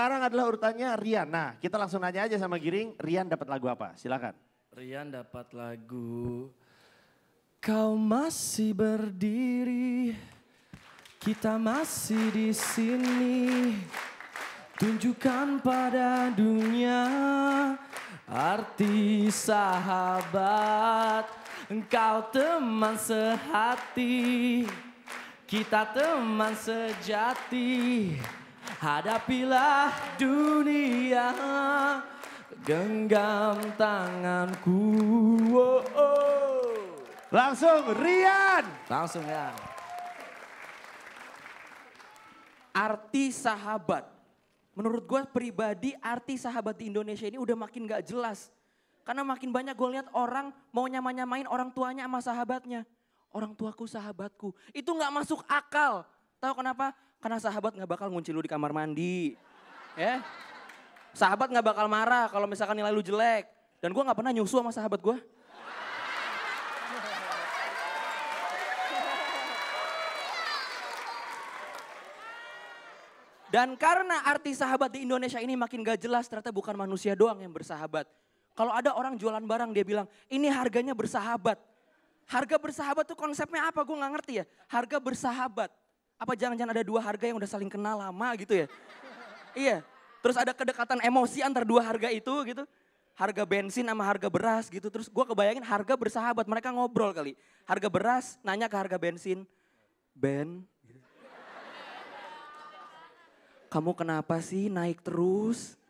sekarang adalah urutannya Rian. Nah, kita langsung nanya aja sama Giring, Rian dapat lagu apa? Silakan. Rian dapat lagu Kau masih berdiri, kita masih di sini. Tunjukkan pada dunia arti sahabat. Engkau teman sehati, kita teman sejati. Hadapilah dunia Genggam tanganku oh, oh. Langsung Rian Langsung ya Arti sahabat Menurut gue pribadi arti sahabat di Indonesia ini udah makin gak jelas karena makin banyak gue lihat orang mau nyama-nyamain orang tuanya sama sahabatnya. Orang tuaku sahabatku. Itu gak masuk akal. Tahu kenapa? Karena sahabat gak bakal ngunci lu di kamar mandi. Ya. Sahabat gak bakal marah kalau misalkan nilai lu jelek. Dan gue nggak pernah nyusu sama sahabat gue. Dan karena arti sahabat di Indonesia ini makin gak jelas, ternyata bukan manusia doang yang bersahabat. Kalau ada orang jualan barang dia bilang, ini harganya bersahabat. Harga bersahabat tuh konsepnya apa? Gue gak ngerti ya. Harga bersahabat. Apa jangan-jangan ada dua harga yang udah saling kenal lama gitu ya? iya. Terus ada kedekatan emosi antar dua harga itu gitu. Harga bensin sama harga beras gitu. Terus gue kebayangin harga bersahabat. Mereka ngobrol kali. Harga beras nanya ke harga bensin. Ben, kamu kenapa sih naik terus?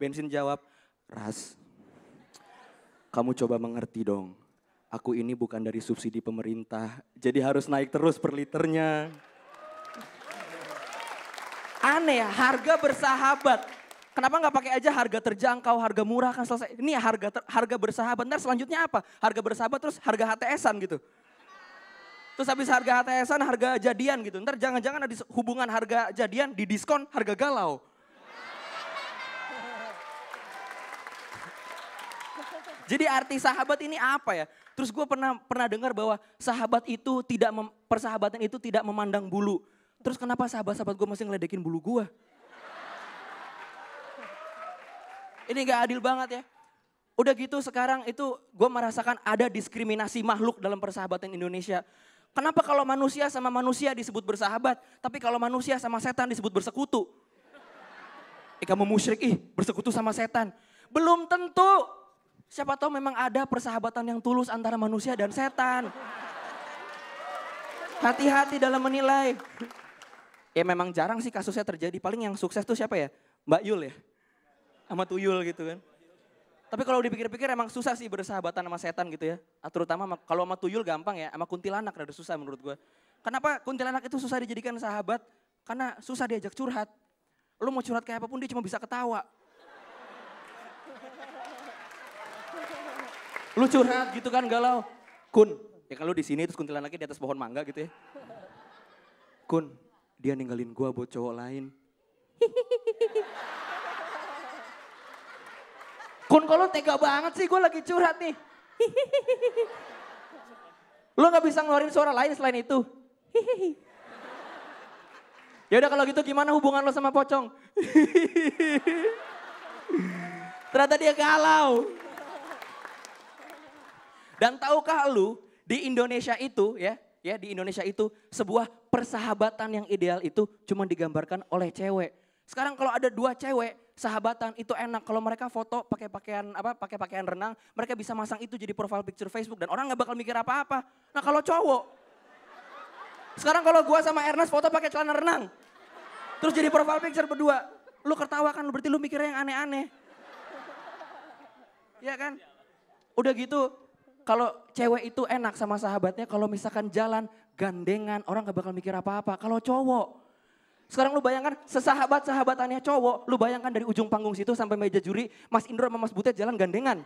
Bensin jawab, Ras, kamu coba mengerti dong. Aku ini bukan dari subsidi pemerintah, jadi harus naik terus per liternya aneh ya, harga bersahabat. Kenapa nggak pakai aja harga terjangkau, harga murah kan selesai. Ini ya, harga ter, harga bersahabat. Ntar selanjutnya apa? Harga bersahabat terus harga HTSan gitu. Terus habis harga HTSan harga jadian gitu. Ntar jangan-jangan ada hubungan harga jadian di diskon harga galau. Jadi arti sahabat ini apa ya? Terus gue pernah pernah dengar bahwa sahabat itu tidak mem, persahabatan itu tidak memandang bulu. Terus kenapa sahabat-sahabat gue masih ngeledekin bulu gue? Ini gak adil banget ya. Udah gitu sekarang itu gue merasakan ada diskriminasi makhluk dalam persahabatan Indonesia. Kenapa kalau manusia sama manusia disebut bersahabat, tapi kalau manusia sama setan disebut bersekutu? Eh kamu musyrik ih, bersekutu sama setan. Belum tentu. Siapa tahu memang ada persahabatan yang tulus antara manusia dan setan. Hati-hati dalam menilai ya memang jarang sih kasusnya terjadi. Paling yang sukses tuh siapa ya? Mbak Yul ya? Sama Tuyul gitu kan. Tapi kalau dipikir-pikir emang susah sih bersahabatan sama setan gitu ya. Terutama kalau sama tuyul gampang ya, sama kuntilanak rada susah menurut gue. Kenapa kuntilanak itu susah dijadikan sahabat? Karena susah diajak curhat. Lu mau curhat kayak apapun dia cuma bisa ketawa. Lu curhat gitu kan galau. Kun, ya kan lu di sini terus kuntilanaknya di atas pohon mangga gitu ya. Kun, dia ninggalin gue buat cowok lain. Kun kalau tega banget sih gue lagi curhat nih. Lo gak bisa ngeluarin suara lain selain itu. Ya udah kalau gitu gimana hubungan lo sama pocong? Ternyata dia galau. Dan tahukah lu di Indonesia itu ya, ya di Indonesia itu sebuah persahabatan yang ideal itu cuma digambarkan oleh cewek. Sekarang kalau ada dua cewek sahabatan itu enak kalau mereka foto pakai pakaian apa pakai pakaian renang mereka bisa masang itu jadi profile picture Facebook dan orang nggak bakal mikir apa-apa. Nah kalau cowok sekarang kalau gua sama Ernest foto pakai celana renang terus jadi profile picture berdua lu ketawa kan berarti lu mikirnya yang aneh-aneh. Iya kan? Udah gitu kalau cewek itu enak sama sahabatnya kalau misalkan jalan gandengan, orang gak bakal mikir apa-apa. Kalau cowok, sekarang lu bayangkan sesahabat-sahabatannya cowok, lu bayangkan dari ujung panggung situ sampai meja juri, Mas Indro sama Mas Butet jalan gandengan.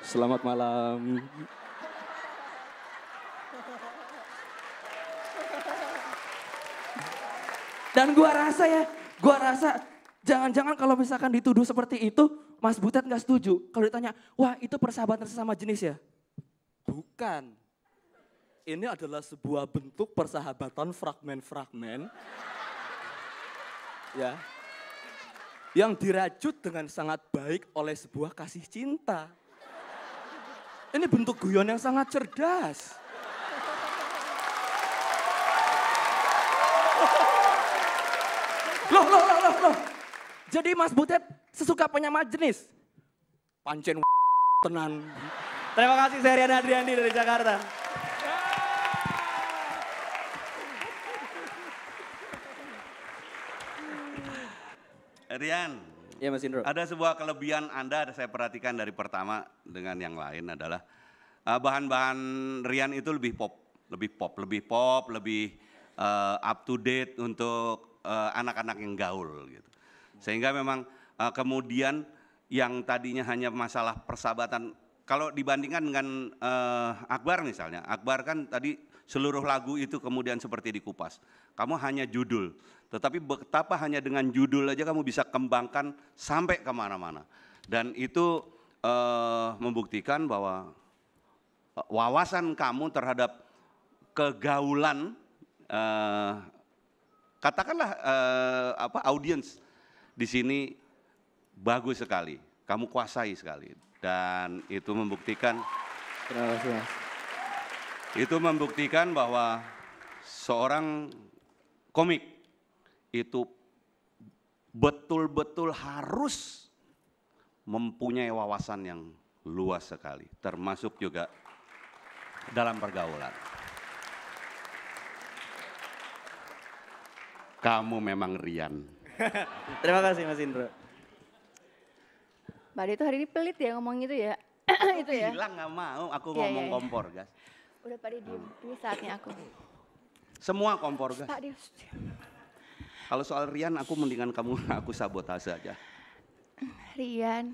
Selamat malam. Dan gua rasa ya, gua rasa jangan-jangan kalau misalkan dituduh seperti itu, Mas Butet nggak setuju. Kalau ditanya, wah itu persahabatan sesama jenis ya? Bukan ini adalah sebuah bentuk persahabatan fragmen-fragmen. ya. Yang dirajut dengan sangat baik oleh sebuah kasih cinta. Ini bentuk guyon yang sangat cerdas. Loh, loh, loh, loh, loh. Jadi Mas Butet sesuka penyama jenis? Pancen tenan. Terima kasih Seri Adriandi dari Jakarta. Rian. Ya Mas Indro. Ada sebuah kelebihan Anda ada saya perhatikan dari pertama dengan yang lain adalah eh, bahan-bahan Rian itu lebih pop, lebih pop, lebih pop, lebih uh, up to date untuk eh, anak-anak uh, yang gaul gitu. Sehingga memang uh, kemudian yang tadinya hanya masalah persahabatan kalau dibandingkan dengan uh, Akbar misalnya, Akbar kan tadi seluruh lagu itu kemudian seperti dikupas. Kamu hanya judul, tetapi betapa hanya dengan judul aja kamu bisa kembangkan sampai kemana-mana. Dan itu uh, membuktikan bahwa eh, wawasan kamu terhadap kegaulan, uh, katakanlah uh, apa audiens di sini bagus sekali, kamu kuasai sekali, dan itu membuktikan. Terima kasih mas. Itu membuktikan bahwa seorang komik itu betul-betul harus mempunyai wawasan yang luas sekali, termasuk juga dalam pergaulan. Kamu memang Rian. Terima kasih Mas Indro. Mbak itu hari ini pelit ya ngomong itu ya. itu ya. Hilang nggak mau, aku iya, ngomong iya, iya. kompor, guys. Udah pada diem, ini saatnya aku. Semua kompor gas. Pak Dius. Kalau soal Rian, aku mendingan kamu aku sabotase aja. Rian.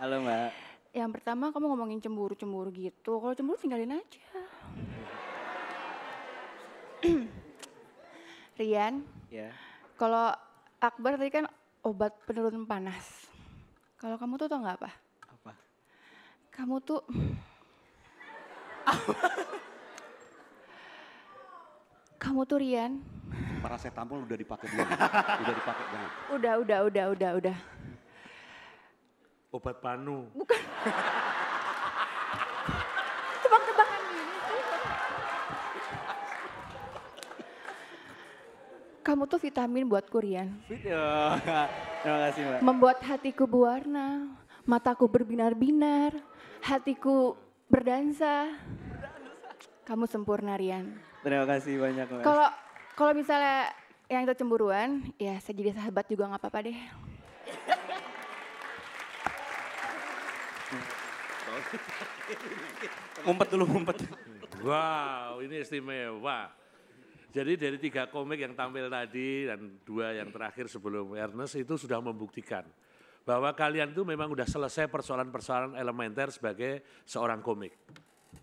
Halo Mbak. Yang pertama kamu ngomongin cemburu-cemburu gitu. Kalau cemburu tinggalin aja. Rian. Ya. Yeah. Kalau Akbar tadi kan obat penurun panas. Kalau kamu tuh tau nggak apa? kamu tuh kamu tuh Rian para paracetamol udah dipakai dulu udah dipakai jangan udah udah udah udah udah obat panu bukan tebak-tebakan gini kamu tuh vitamin buat Rian ya. terima kasih mbak membuat hatiku berwarna mataku berbinar-binar hatiku berdansa. Kamu sempurna Rian. Terima kasih banyak Kalau kalau misalnya yang itu cemburuan, ya saya jadi sahabat juga nggak apa-apa deh. ngumpet dulu ngumpet. Wow, ini istimewa. Jadi dari tiga komik yang tampil tadi dan dua yang terakhir sebelum Ernest itu sudah membuktikan bahwa kalian tuh memang udah selesai persoalan-persoalan elementer sebagai seorang komik.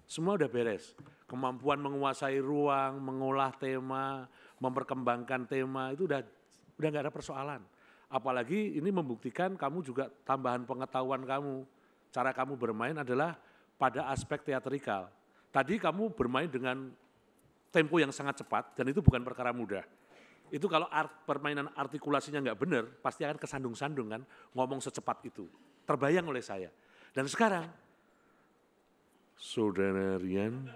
Semua udah beres. Kemampuan menguasai ruang, mengolah tema, memperkembangkan tema itu udah udah nggak ada persoalan. Apalagi ini membuktikan kamu juga tambahan pengetahuan kamu. Cara kamu bermain adalah pada aspek teatrikal. Tadi kamu bermain dengan tempo yang sangat cepat dan itu bukan perkara mudah itu kalau art, permainan artikulasinya nggak benar, pasti akan kesandung-sandung kan, ngomong secepat itu. Terbayang oleh saya. Dan sekarang, saudara Rian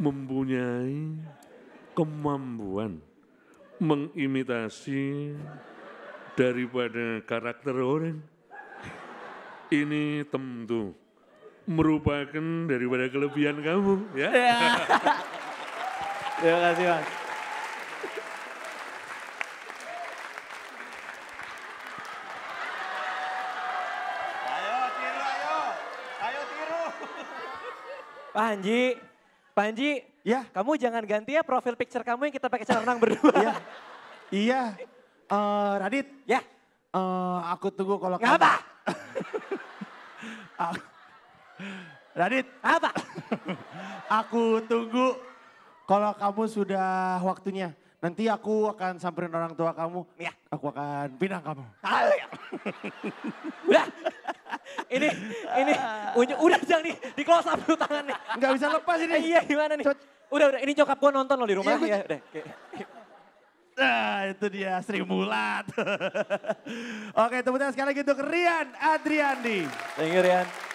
mempunyai kemampuan mengimitasi daripada karakter orang. Ini tentu merupakan daripada kelebihan kamu ya. Iya. Terima kasih Mas. Panji, Panji, ya. kamu jangan ganti ya profil picture kamu yang kita pakai renang berdua. Iya. Iya. Uh, Radit. Ya. Uh, aku tunggu kalau kamu. apa? Ah. Radit. Apa? aku tunggu kalau kamu sudah waktunya. Nanti aku akan samperin orang tua kamu. Ya. Aku akan pinang kamu. Ah, ya. Udah ini ini unjuk udah jangan nih di close up dulu tangan nih. Enggak bisa lepas ini. Eh, iya gimana nih? Udah udah ini cokap gua nonton lo di rumah. Iya, iya udah. Nah, itu dia Sri Mulat. Oke, tepuk tangan sekali lagi untuk Rian Adriandi. Thank you, Rian.